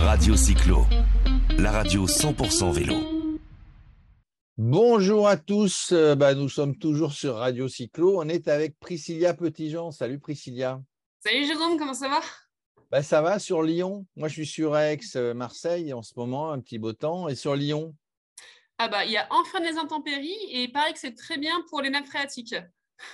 Radio Cyclo, la radio 100% vélo. Bonjour à tous, euh, bah, nous sommes toujours sur Radio Cyclo. On est avec Priscilla Petitjean. Salut Priscilla. Salut Jérôme, comment ça va bah, Ça va sur Lyon. Moi je suis sur Aix, euh, Marseille en ce moment, un petit beau temps. Et sur Lyon ah bah, Il y a enfin des intempéries et il paraît que c'est très bien pour les nappes phréatiques.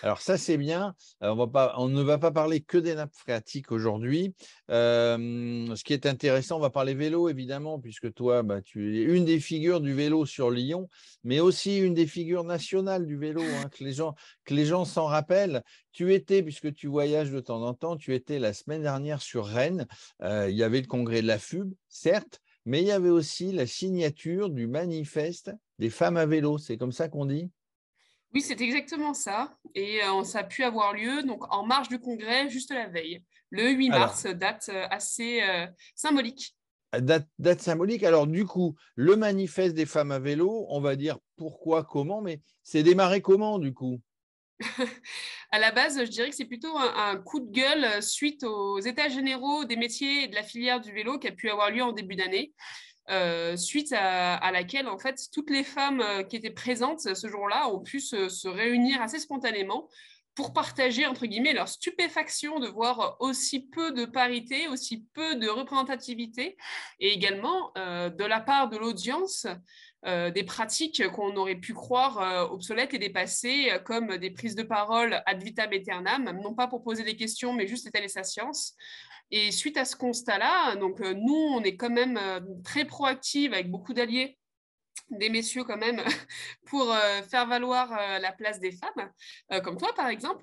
Alors ça, c'est bien. Euh, on, ne va pas parler que des nappes phréatiques aujourd'hui. Euh, ce qui est intéressant, on va parler vélo, évidemment, puisque toi, bah, tu es une des figures du vélo sur Lyon, mais aussi une des figures nationales du vélo, hein, que les gens s'en rappellent. Tu étais, puisque tu voyages de temps en temps, tu étais la semaine dernière sur Rennes. Euh, il y avait le congrès de la FUB, certes, mais il y avait aussi la signature du manifeste des femmes à vélo. C'est comme ça qu'on dit oui, c'est exactement ça. Et euh, ça a pu avoir lieu donc, en marge du congrès, juste la veille, le 8 mars, date euh, assez euh, symbolique. Ah, date, symbolique. Alors, du coup, le manifeste des femmes à vélo, on va dire pourquoi, comment, mais c'est démarré comment, du coup à la base, je dirais que c'est plutôt un, coup de gueule suite aux états généraux des métiers et de la filière du vélo qui a pu avoir lieu en début d'année. Euh, suite à, laquelle en fait toutes les femmes euh, qui étaient présentes ce jour-là ont pu se, réunir assez spontanément pour partager entre guillemets leur stupéfaction de voir aussi peu de parité, aussi peu de représentativité, et également euh, de la part de l'audience des pratiques qu'on aurait pu croire obsolètes et dépassées, comme des prises de parole ad vitam aeternam, non pas pour poser des questions, mais juste étaler sa science. Et suite à ce constat-là, donc euh, nous, on est quand même euh, très proactive avec beaucoup d'alliés des messieurs quand même pour euh, faire valoir euh, la place des femmes, euh, comme toi par exemple.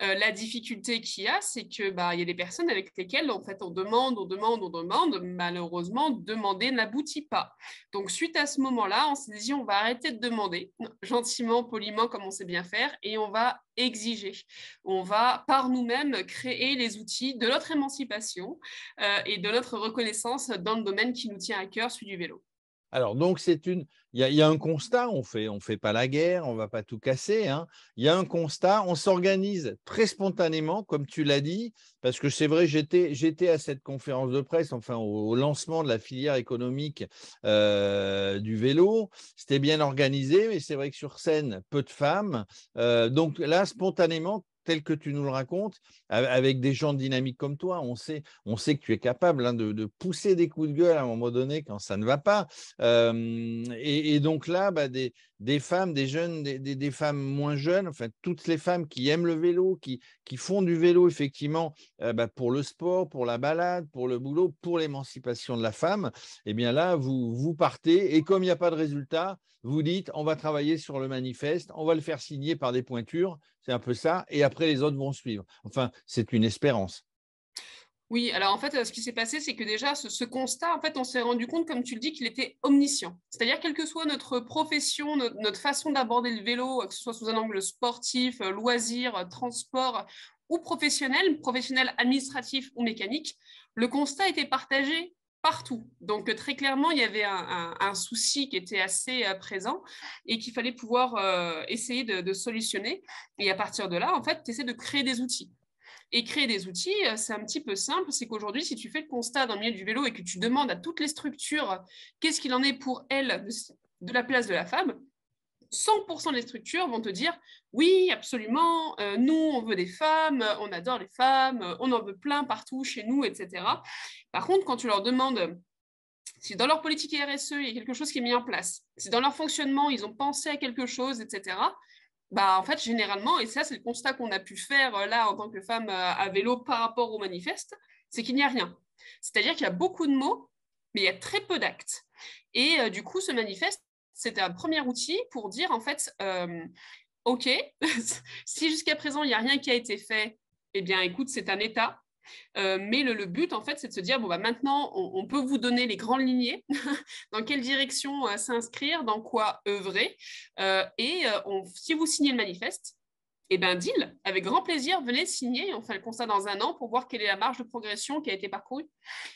la difficulté qu'il y a, c'est que bah il y a des personnes avec lesquelles en fait on demande, on demande, on demande. Malheureusement, demander n'aboutit pas. Donc suite à ce moment-là, on s'est dit on va arrêter de demander gentiment, poliment, comme on sait bien faire, et on va exiger. On va par nous-mêmes créer les outils de notre émancipation et de notre reconnaissance dans le domaine qui nous tient à cœur, celui du vélo. Alors donc c'est une il y, a un constat, on fait, ne on fait pas la guerre, on ne va pas tout casser. Hein. Il y a un constat, on s'organise très spontanément, comme tu l'as dit, parce que c'est vrai, j'étais à cette conférence de presse, enfin au, lancement de la filière économique euh, du vélo. C'était bien organisé, mais c'est vrai que sur scène, peu de femmes. Euh, donc là, spontanément, tel que tu nous le racontes, avec des gens dynamiques comme toi, on sait, on sait que tu es capable hein, de, pousser des coups de gueule à un moment donné quand ça ne va pas. et, donc là, bah, des, femmes, des jeunes, des, femmes moins jeunes, toutes les femmes qui aiment le vélo, qui, font du vélo effectivement euh, bah, pour le sport, pour la balade, pour le boulot, pour l'émancipation de la femme, et eh bien là, vous, vous partez et comme il n'y a pas de résultat, vous dites on va travailler sur le manifeste, on va le faire signer par des pointures c'est un peu ça. Et après, les autres vont suivre. Enfin, c'est une espérance. Oui, alors en fait, euh, ce qui s'est passé, c'est que déjà, ce, constat, en fait, on s'est rendu compte, comme tu le dis, qu'il était omniscient. C'est-à-dire, quelle que soit notre profession, notre, notre façon d'aborder le vélo, euh, que ce soit sous un angle sportif, euh, loisir, transport ou professionnel, professionnel administratif ou mécanique, le constat était partagé partout. Donc euh, très clairement, il y avait un, souci qui était assez euh, présent et qu'il fallait pouvoir euh, essayer de, solutionner. Et à partir de là, en fait, tu essaies de créer des outils. Et créer des outils, c'est un petit peu simple, c'est qu'aujourd'hui, si tu fais le constat dans le milieu du vélo et que tu demandes à toutes les structures qu'est-ce qu'il en est pour elles de la place de la femme, 100% des structures vont te dire oui, absolument, euh, nous, on veut des femmes, on adore les femmes, on en veut plein partout chez nous, etc. Par contre, quand tu leur demandes si dans leur politique RSE, il y a quelque chose qui est mis en place, si dans leur fonctionnement, ils ont pensé à quelque chose, etc., bah, en fait, généralement, et ça, c'est le constat qu'on a pu faire euh, là en tant que femme euh, à vélo par rapport au manifeste, c'est qu'il n'y a rien. C'est-à-dire qu'il y a beaucoup de mots, mais il y a très peu d'actes. Et du coup, ce manifeste, c'était un premier outil pour dire en fait, euh, OK, si jusqu'à présent il n'y a rien qui a été fait, eh bien écoute, c'est un état. Euh, mais le, but, en fait, c'est de se dire, bon, bah, maintenant, on, peut vous donner les grandes lignées, dans quelle direction euh, s'inscrire, dans quoi œuvrer. et si vous signez le manifeste, et eh bien, deal, avec grand plaisir, venez signer. On fait le constat dans un an pour voir quelle est la marge de progression qui a été parcourue.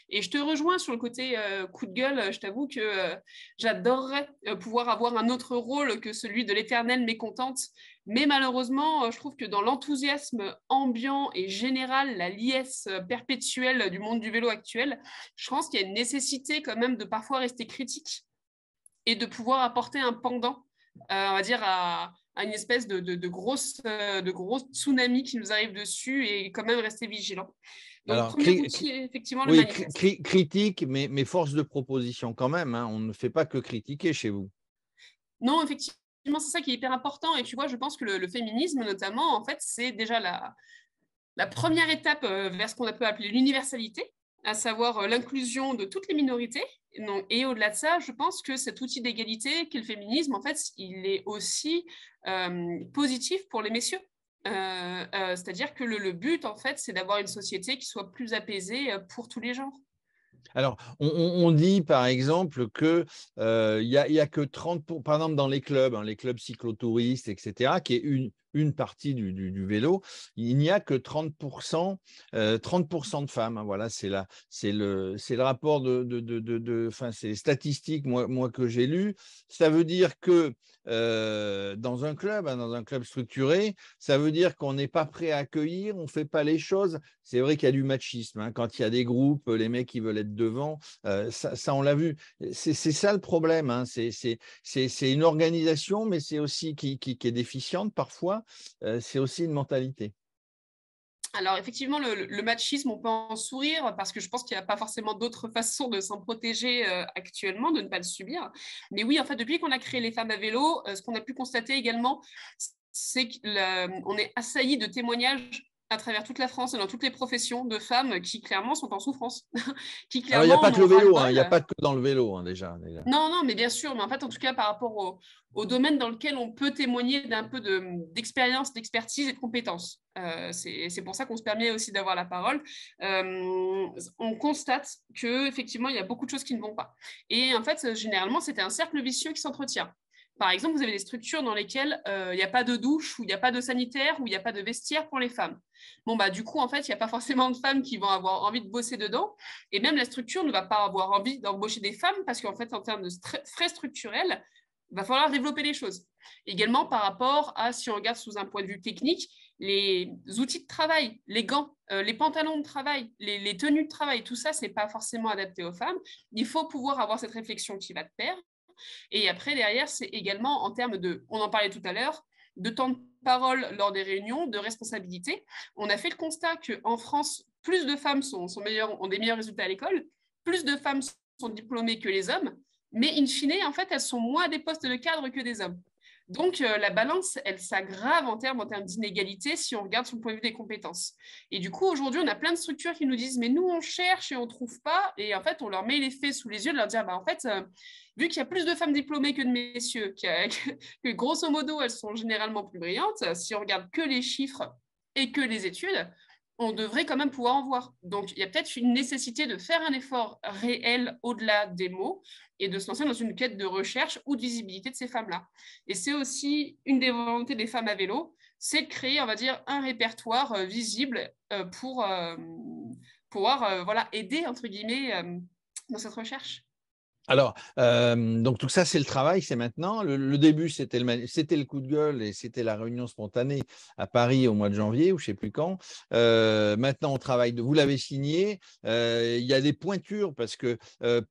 Et je te rejoins sur le côté euh, coup de gueule. Je t'avoue que euh, j'adorerais euh, pouvoir avoir un autre rôle que celui de l'éternelle mécontente. Mais malheureusement, je trouve que dans l'enthousiasme ambiant et général, la liesse perpétuelle du monde du vélo actuel, je pense qu'il y a une nécessité quand même de parfois rester critique et de pouvoir apporter un pendant, on va dire, à une espèce de, de, de grosse, euh, de gros tsunami qui nous arrive dessus et quand même rester vigilant. Donc, Alors, cri outil, effectivement, oui, le critique, mais, mais, force de proposition quand même. Hein. On ne fait pas que critiquer chez vous. Non, effectivement, c'est ça qui est hyper important. Et tu vois, je pense que le, féminisme, notamment, en fait, c'est déjà la, la première étape euh, vers ce qu'on a peut appeler l'universalité à savoir euh, l'inclusion de toutes les minorités. Et, au-delà de ça, je pense que cet outil d'égalité qu'est le féminisme, en fait, il est aussi euh, positif pour les messieurs. Euh, c'est-à-dire que le, but, en fait, c'est d'avoir une société qui soit plus apaisée pour tous les genres. Alors, on, dit par exemple qu'il n'y a, a, que 30%, pour, par exemple dans les clubs, hein, les clubs cyclotouristes, etc., qui est une, une partie du, vélo, il n'y a que 30%, 30 euh, de femmes. Hein, voilà, c'est le, le, rapport de, de, de, de c'est les statistiques moi, que j'ai lues. Ça veut dire que euh, dans un club, hein, dans un club structuré, ça veut dire qu'on n'est pas prêt à accueillir, on ne fait pas les choses. C'est vrai qu'il y a du machisme. Hein, quand il y a des groupes, les mecs qui veulent être devant, euh, ça, on l'a vu. C'est ça le problème. C'est une organisation, mais c'est aussi qui, qui est déficiente parfois euh, c'est aussi une mentalité. Alors effectivement, le, machisme, on peut en sourire parce que je pense qu'il n'y a pas forcément d'autre façon de s'en protéger euh, actuellement, de ne pas le subir. Mais oui, en fait, depuis qu'on a créé les femmes à vélo, euh, ce qu'on a pu constater également, c'est qu'on est assailli de témoignages à travers toute la France et dans toutes les professions de femmes qui clairement sont en souffrance. qui il n'y a pas que le vélo, hein, il a pas que dans le vélo hein, déjà, Non, non, mais bien sûr, mais en fait, en tout cas, par rapport au, domaine dans lequel on peut témoigner d'un peu d'expérience, d'expertise et de compétences. Euh, c'est pour ça qu'on se permet aussi d'avoir la parole. Euh, on constate que effectivement, il y a beaucoup de choses qui ne vont pas. Et en fait, généralement, c'était un cercle vicieux qui s'entretient. Par exemple, vous avez des structures dans lesquelles euh, il n'y a pas de douche, ou il n'y a pas de sanitaire, ou il n'y a pas de vestiaire pour les femmes. Bon, bah, du coup, en fait, il n'y a pas forcément de femmes qui vont avoir envie de bosser dedans. Et même la structure ne va pas avoir envie d'embaucher des femmes parce qu'en fait, en termes de frais structurels, il va falloir développer les choses. Également par rapport à, si on regarde sous un point de vue technique, les outils de travail, les gants, euh, les pantalons de travail, les, les, tenues de travail, tout ça, ce n'est pas forcément adapté aux femmes. Il faut pouvoir avoir cette réflexion qui va de pair. Et après, derrière, c'est également en termes de, on en parlait tout à l'heure, de temps de parole lors des réunions, de responsabilité. On a fait le constat qu'en France, plus de femmes ont des meilleurs résultats à l'école, plus de femmes sont diplômées que les hommes, mais in fine, en fait, elles sont moins des postes de cadre que des hommes. Donc, euh, la balance, elle s'aggrave en termes, d'inégalité si on regarde le point de vue des compétences. Et du coup, aujourd'hui, on a plein de structures qui nous disent, mais nous, on cherche et on ne trouve pas. Et en fait, on leur met les faits sous les yeux de leur dire, bah, en fait, euh, vu qu'il y a plus de femmes diplômées que de messieurs, que grosso modo, elles sont généralement plus brillantes, si on regarde que les chiffres et que les études, on devrait quand même pouvoir en voir. Donc, il y a peut-être une nécessité de faire un effort réel au-delà des mots et de se lancer dans une quête de recherche ou de visibilité de ces femmes-là. Et c'est aussi une des volontés des femmes à vélo, c'est de créer, on va dire, un répertoire euh, visible euh, pour euh, pouvoir voilà, aider, entre guillemets, dans cette recherche. Alors, euh, donc tout ça, c'est le travail, c'est maintenant. Le, début, c'était le, coup de gueule et c'était la réunion spontanée à Paris au mois de janvier ou je ne sais plus quand. Euh, maintenant, on travaille. vous l'avez signé. Euh, il y a des pointures parce que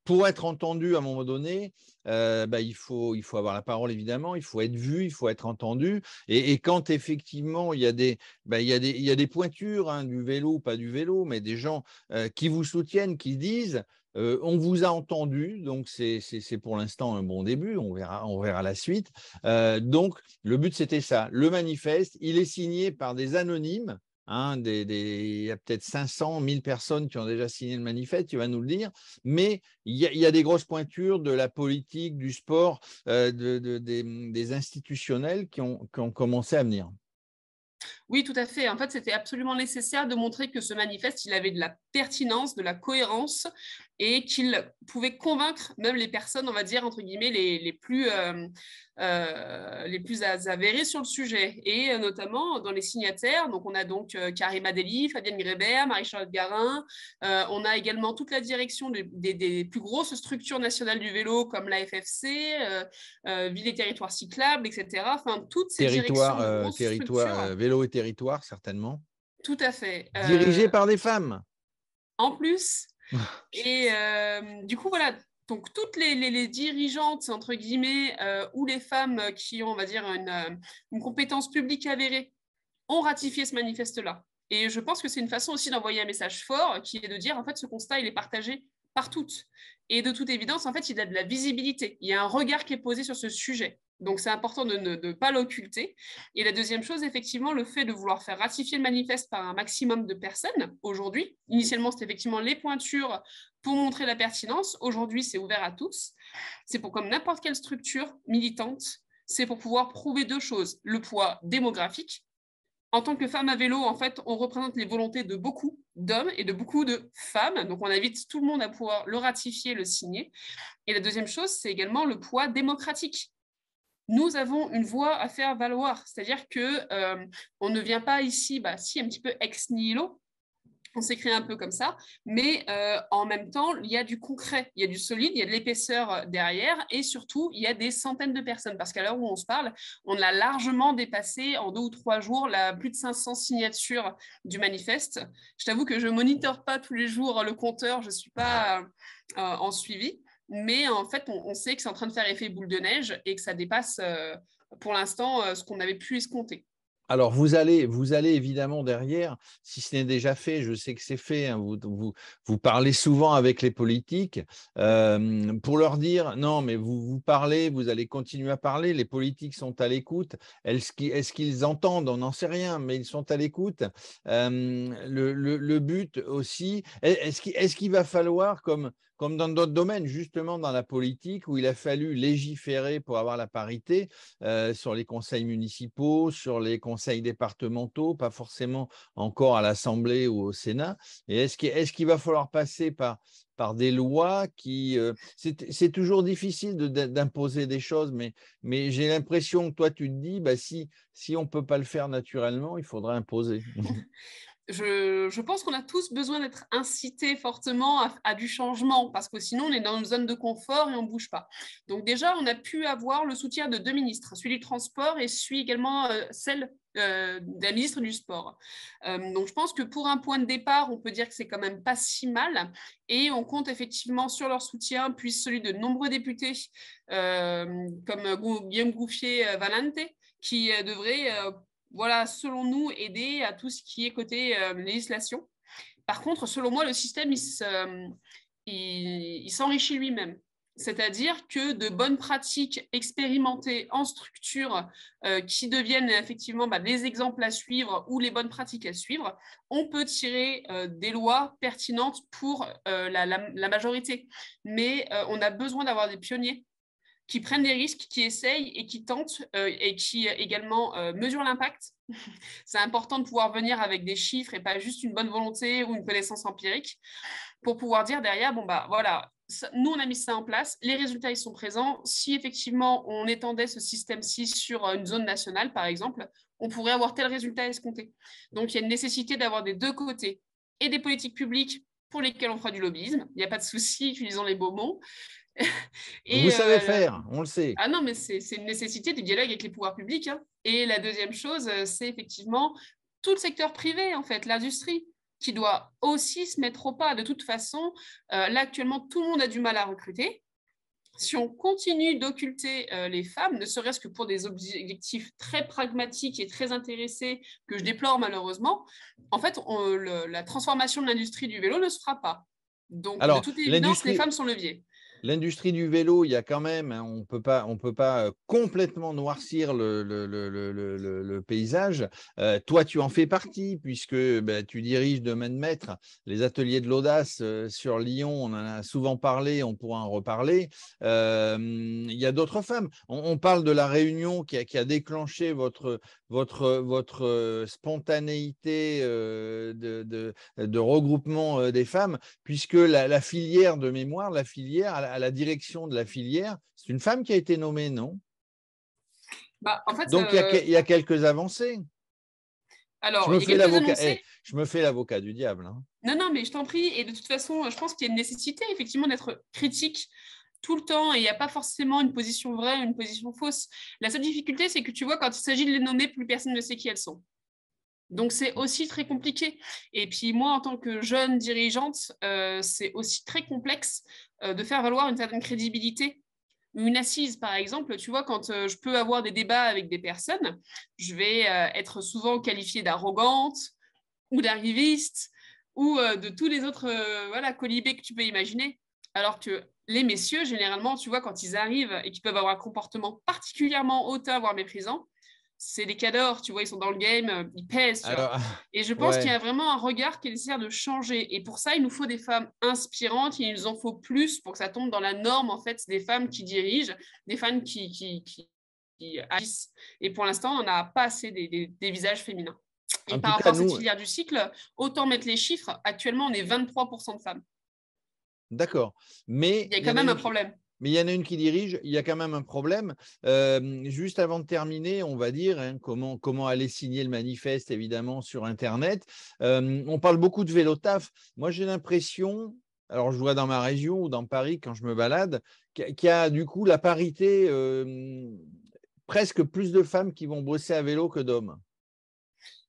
pour être entendu à un moment donné, bah, il, faut, avoir la parole évidemment, il faut être vu, il faut être entendu. Et, quand effectivement, il y a des, pointures, du vélo, pas du vélo, mais des gens qui vous soutiennent, qui disent on vous a entendu, donc c'est pour l'instant un bon début, on verra, on verra la suite. donc le but c'était ça, le manifeste, il est signé par des anonymes, hein, des, il y a peut-être 500, 1000 personnes qui ont déjà signé le manifeste, tu vas nous le dire, mais il y, a, des grosses pointures de la politique, du sport, des, institutionnels qui ont, qui ont commencé à venir. Oui, tout à fait. En fait, c'était absolument nécessaire de montrer que ce manifeste, il avait de la pertinence, de la cohérence et qu'il pouvait convaincre même les personnes, on va dire, entre guillemets, les, les plus, euh, euh, les plus avérées sur le sujet. Et euh, notamment dans les signataires, donc on a donc Karim Adeli, Fabienne Grébert, Marie-Charlotte Garin, on a également toute la direction des, plus grosses structures nationales du vélo comme la FFC, Ville et Territoires Cyclables, etc. Enfin, toutes ces territoires vélo et territoire, certainement. Tout à fait. Dirigées par des femmes en plus. Et euh, du coup, voilà, donc toutes les, dirigeantes, entre guillemets, euh, ou les femmes qui ont, on va dire, une, euh, une compétence publique avérée, ont ratifié ce manifeste-là. Et je pense que c'est une façon aussi d'envoyer un message fort qui est de dire, en fait, ce constat, il est partagé par toutes. Et de toute évidence, en fait, il a de la visibilité. Il y a un regard qui est posé sur ce sujet. Donc c'est important de ne pas l'occulter. Et la deuxième chose, effectivement, le fait de vouloir faire ratifier le manifeste par un maximum de personnes aujourd'hui. Initialement, c'était effectivement les pointures pour montrer la pertinence. Aujourd'hui, c'est ouvert à tous. C'est pour comme n'importe quelle structure militante, c'est pour pouvoir prouver deux choses. Le poids démographique. En tant que femme à vélo, en fait, on représente les volontés de beaucoup d'hommes et de beaucoup de femmes. Donc, on invite tout le monde à pouvoir le ratifier, le signer. Et la deuxième chose, c'est également le poids démocratique nous avons une voix à faire valoir. C'est-à-dire que euh, on ne vient pas ici, bah, si un petit peu ex nihilo, on s'écrit un peu comme ça, mais euh, en même temps, il y a du concret, il y a du solide, il y a de l'épaisseur euh, derrière, et surtout, il y a des centaines de personnes, parce qu'à l'heure où on se parle, on a largement dépassé en deux ou trois jours la plus de 500 signatures du manifeste. Je t'avoue que je ne monite pas tous les jours le compteur, je ne suis pas en suivi, mais en fait, on, sait que c'est en train de faire effet boule de neige et que ça dépasse euh, pour l'instant euh, ce qu'on avait pu escompter. Alors, vous allez, vous allez évidemment derrière, si ce n'est déjà fait, je sais que c'est fait, hein, vous, vous, vous, parlez souvent avec les politiques euh, pour leur dire, non, mais vous, vous parlez, vous allez continuer à parler, les politiques sont à l'écoute, est-ce qu'ils entendent, on n'en sait rien, mais ils sont à l'écoute. le, le, but aussi, est-ce qu'il est qu'il va falloir, comme, comme dans d'autres domaines, justement dans la politique, où il a fallu légiférer pour avoir la parité euh, sur les conseils municipaux, sur les conseils départementaux, pas forcément encore à l'Assemblée ou au Sénat. Et est-ce qu'il est qu'il va falloir passer par, par des lois qui... Euh, c'est toujours difficile d'imposer des choses, mais, mais j'ai l'impression que toi, tu te dis, bah, si, si on ne peut pas le faire naturellement, il faudra imposer. je, pense qu'on a tous besoin d'être incités fortement à, du changement parce que sinon on est dans une zone de confort et on ne bouge pas. Donc déjà, on a pu avoir le soutien de deux ministres, hein, celui du transport et celui également euh, celle euh, de la ministre du Sport. Euh, donc je pense que pour un point de départ, on peut dire que c'est quand même pas si mal et on compte effectivement sur leur soutien, puis celui de nombreux députés euh, comme Guillaume Gouffier-Valente qui devrait voilà, selon nous, aider à tout ce qui est côté euh, législation. Par contre, selon moi, le système, euh, il, s'enrichit lui-même. C'est-à-dire que de bonnes pratiques expérimentées en structure euh, qui deviennent effectivement bah, des exemples à suivre ou les bonnes pratiques à suivre, on peut tirer des lois pertinentes pour la, majorité. Mais on a besoin d'avoir des pionniers qui prennent des risques, qui essayent et qui tentent euh, et qui également euh, mesurent l'impact. C'est important de pouvoir venir avec des chiffres et pas juste une bonne volonté ou une connaissance empirique pour pouvoir dire derrière, bon, bah voilà, nous, on a mis ça en place, les résultats, ils sont présents. Si effectivement, on étendait ce système-ci sur euh, une zone nationale, par exemple, on pourrait avoir tel résultat escompté. Donc, il y a une nécessité d'avoir des deux côtés et des politiques publiques pour lesquelles on fera du lobbyisme, il n'y a pas de souci, utilisant les beaux mots, Vous savez euh, faire, on le sait. Ah non, mais c'est une nécessité du dialogue avec les pouvoirs publics. Hein. Et la deuxième chose, euh, c'est effectivement tout le secteur privé, en fait, l'industrie, qui doit aussi se mettre au pas. De toute façon, euh, là, actuellement, tout le monde a du mal à recruter. Si on continue d'occulter les femmes, ne serait-ce que pour des objectifs très pragmatiques et très intéressés, que je déplore malheureusement, en fait, la transformation de l'industrie du vélo ne se fera pas. Donc, Alors, de toute évidence, les femmes sont leviers. L'industrie du vélo, il y a quand même, hein, on peut pas, on peut pas euh, complètement noircir le, paysage. Euh, toi, tu en fais partie puisque bah, tu diriges de main de maître les ateliers de l'audace euh, sur Lyon. On en a souvent parlé, on pourra en reparler. il y a d'autres femmes. On, parle de la réunion qui a déclenché votre votre, euh, votre euh, spontanéité euh, de, regroupement des femmes, puisque la, filière de mémoire, la filière, à la, direction de la filière, c'est une femme qui a été nommée, non bah, Donc, il y, a quelques avancées. Alors, je me, eh, fais l'avocat, du diable. Hein. Non, non, mais je t'en prie. Et de toute façon, je pense qu'il y a une nécessité, effectivement, d'être critique tout le temps et il n'y a pas forcément une position vraie, une position fausse. La seule difficulté, c'est que tu vois, quand il s'agit de les nommer, plus personne ne sait qui elles sont. Donc c'est aussi très compliqué. Et puis moi, en tant que jeune dirigeante, euh, c'est aussi très complexe euh, de faire valoir une certaine crédibilité. Une assise, par exemple, tu vois, quand euh, je peux avoir des débats avec des personnes, je vais être souvent qualifiée d'arrogante ou d'arriviste ou de tous les autres colibés que tu peux imaginer. Alors que les messieurs, généralement, tu vois, quand ils arrivent et qu'ils peuvent avoir un comportement particulièrement hautain, voire méprisant, c'est des cadors, tu vois, ils sont dans le game, euh, ils pèsent. Ah, et je pense qu'il y a vraiment un regard qui est nécessaire de changer. Et pour ça, il nous faut des femmes inspirantes, il nous en faut plus pour que ça tombe dans la norme, en fait, des femmes qui dirigent, des femmes qui, qui, qui, agissent. Et pour l'instant, on n'a pas assez des, visages féminins. Et par rapport à cette filière du cycle, autant mettre les chiffres, actuellement, on est 23% de femmes. D'accord. Mais il y a quand même un problème. Mais il y en a une qui dirige, il y a quand même un problème. Euh, juste avant de terminer, on va dire hein, comment, comment aller signer le manifeste, évidemment, sur Internet. Euh, on parle beaucoup de vélo taf. Moi, j'ai l'impression, alors je vois dans ma région ou dans Paris quand je me balade, qu'il y a du coup la parité, euh, presque plus de femmes qui vont bosser à vélo que d'hommes.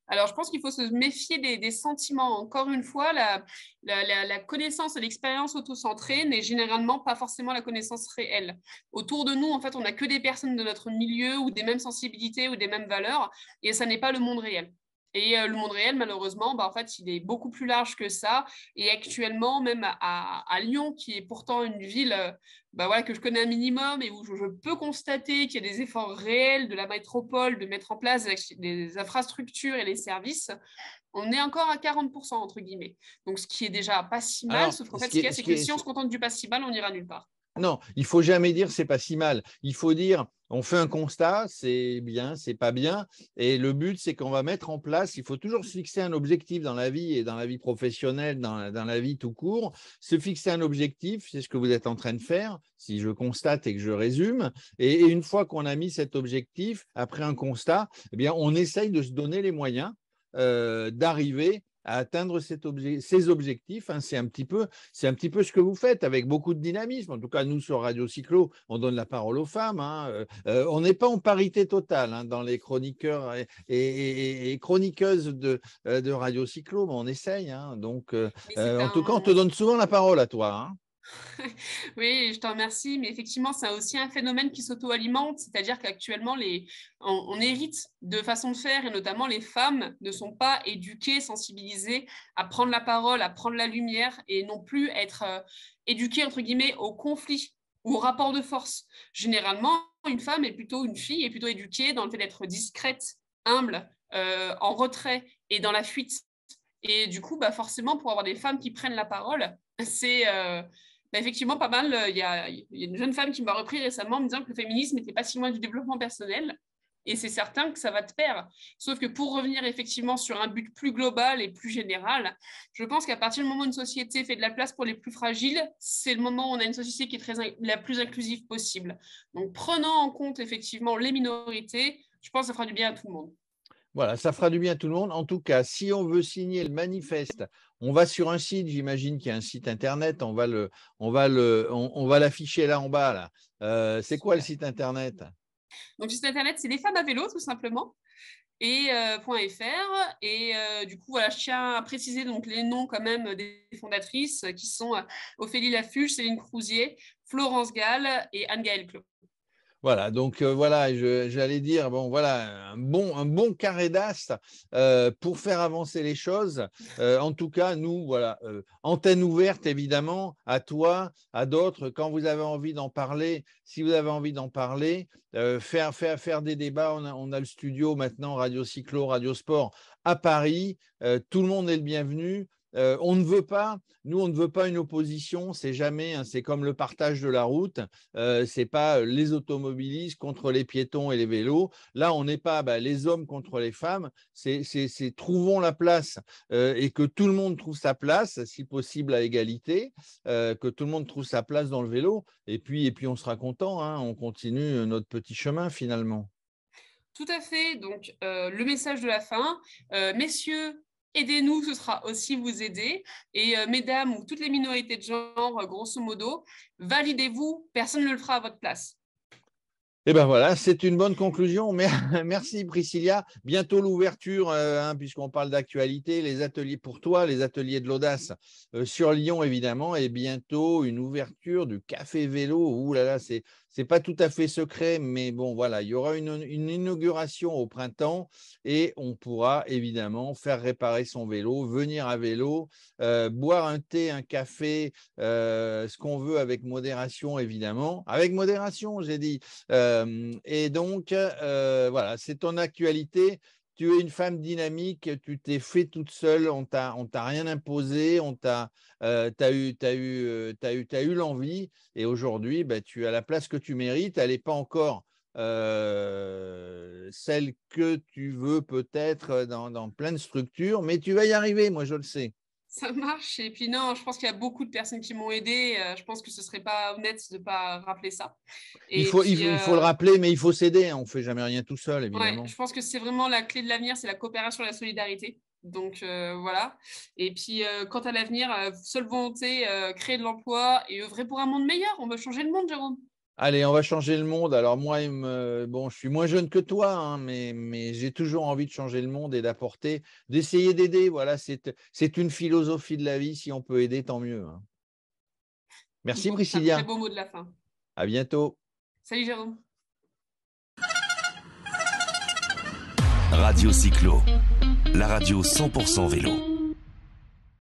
Alors, je pense qu'il faut se méfier des, sentiments. Encore une fois, la, la connaissance et l'expérience autocentrée n'est généralement pas forcément la connaissance réelle. Autour de nous, en fait, on n'a que des personnes de notre milieu ou des mêmes sensibilités ou des mêmes valeurs, et ça n'est pas le monde réel. Et euh, le monde réel, malheureusement, bah, en fait, il est beaucoup plus large que ça. Et actuellement, même à, Lyon, qui est pourtant une ville euh, bah, que je connais un minimum et où je, peux constater qu'il y a des efforts réels de la métropole de mettre en place des infrastructures et les services, on est encore à 40%, entre guillemets. Donc, ce qui est déjà pas si mal, sauf qu'en fait, ce qu'il y a, c'est que si on se contente du pas si mal, on n'ira nulle part. Non, il faut jamais dire c'est pas si mal. Il faut dire on fait un constat, c'est bien, c'est pas bien, et le but c'est qu'on va mettre en place. Il faut toujours se fixer un objectif dans la vie et dans la vie professionnelle, dans la, vie tout court. Se fixer un objectif, c'est ce que vous êtes en train de faire, si je constate et que je résume. Et, une fois qu'on a mis cet objectif après un constat, eh bien on essaye de se donner les moyens euh, d'arriver à atteindre ces objectifs. Hein, c'est un petit peu, c'est un petit peu ce que vous faites avec beaucoup de dynamisme. En tout cas, nous sur Radio Cyclo, on donne la parole aux femmes. Hein. Euh, euh, on n'est pas en parité totale hein, dans les chroniqueurs et, chroniqueuses euh, de, Radio Cyclo, mais on essaye. Donc, en tout cas, on te donne souvent la parole à toi. Oui, je t'en remercie, mais effectivement, c'est aussi un phénomène qui s'auto-alimente, c'est-à-dire qu'actuellement, les... on, hérite de façon de faire, et notamment les femmes ne sont pas éduquées, sensibilisées à prendre la parole, à prendre la lumière, et non plus être euh, éduquées, entre guillemets, au conflit ou au rapport de force. Généralement, une femme est plutôt une fille, est plutôt éduquée dans le fait d'être discrète, humble, euh, en retrait et dans la fuite. Et du coup, bah forcément, pour avoir des femmes qui prennent la parole, c'est euh, bah, effectivement, pas mal. Euh, il y, a, une jeune femme qui m'a repris récemment en me disant que le féminisme n'était pas si loin du développement personnel. Et c'est certain que ça va te perdre. Sauf que pour revenir effectivement sur un but plus global et plus général, je pense qu'à partir du moment où une société fait de la place pour les plus fragiles, c'est le moment où on a une société qui est très, la plus inclusive possible. Donc prenant en compte effectivement les minorités, je pense que ça fera du bien à tout le monde. Voilà, ça fera du bien à tout le monde. En tout cas, si on veut signer le manifeste on va sur un site, j'imagine qu'il y a un site internet, on va le, on va l'afficher là en bas. Euh, c'est quoi le site internet le site internet, c'est les femmes à vélo tout simplement et euh, .fr et euh, du coup je tiens à préciser donc les noms quand même des fondatrices qui sont Ophélie Lafuge, Céline Crouzier, Florence Gall et Anne-Gaëlle Clos. Voilà, donc voilà, j'allais dire, bon, voilà, un bon, un bon carré d'as pour faire avancer les choses. en tout cas, nous, voilà, antenne ouverte, évidemment, à toi, à d'autres, quand vous avez envie d'en parler, si vous avez envie d'en parler, faire, faire, des débats. On a, on a le studio maintenant, Radio Cyclo, Radio Sport à Paris. tout le monde est le bienvenu. Euh, on ne veut pas, nous, on ne veut pas une opposition. C'est jamais, hein, c'est comme le partage de la route. Euh, c'est pas euh, les automobilistes contre les piétons et les vélos. Là, on n'est pas bah, les hommes contre les femmes. C'est trouvons la place et que tout le monde trouve sa place, si possible à égalité, que tout le monde trouve sa place dans le vélo. Et puis, et puis, on sera content. Hein, on continue notre petit chemin finalement. Tout à fait. Donc, le message de la fin. messieurs, Aidez-nous, ce sera aussi vous aider. Et euh, mesdames ou toutes les minorités de genre, euh, grosso modo, validez-vous, personne ne le fera à votre place. Eh bien voilà, c'est une bonne conclusion. Merci Priscilla. Bientôt l'ouverture, euh, hein, puisqu'on parle d'actualité, les ateliers pour toi, les ateliers de l'audace sur Lyon évidemment, et bientôt une ouverture du café vélo. Ouh là là, c'est n'est pas tout à fait secret, mais bon, voilà, il y aura une, inauguration au printemps et on pourra évidemment faire réparer son vélo, venir à vélo, euh, boire un thé, un café, euh, ce qu'on veut avec modération, évidemment. Avec modération, j'ai dit. Euh, et donc, voilà, c'est en actualité tu es une femme dynamique, tu t'es fait toute seule, on t'a, t'a rien imposé, on t'a, euh, euh, eu, l'envie, et aujourd'hui, bah, tu as la place que tu mérites. Elle n'est pas encore euh, celle que tu veux peut-être dans, dans plein de structures, mais tu vas y arriver, moi je le sais. Ça marche. Et puis non, je pense qu'il y a beaucoup de personnes qui m'ont aidé. Euh, je pense que ce ne serait pas honnête de ne pas rappeler ça. il, faut, euh, le rappeler, mais il faut s'aider. On ne fait jamais rien tout seul, évidemment. je pense que c'est vraiment la clé de l'avenir, c'est la coopération et la solidarité. Donc euh, voilà. Et puis quant à l'avenir, seule volonté, créer de l'emploi et œuvrer pour un monde meilleur. On veut changer le monde, Jérôme. Allez, on va changer le monde. Alors moi, bon, je suis moins jeune que toi, hein, mais, mais j'ai toujours envie de changer le monde et d'apporter, d'essayer d'aider. Voilà, c'est une philosophie de la vie. Si on peut aider, tant mieux. Hein. Merci Priscilla. Un très beau mot de la fin. À bientôt. Salut Jérôme. Radio Cyclo, la radio 100% vélo.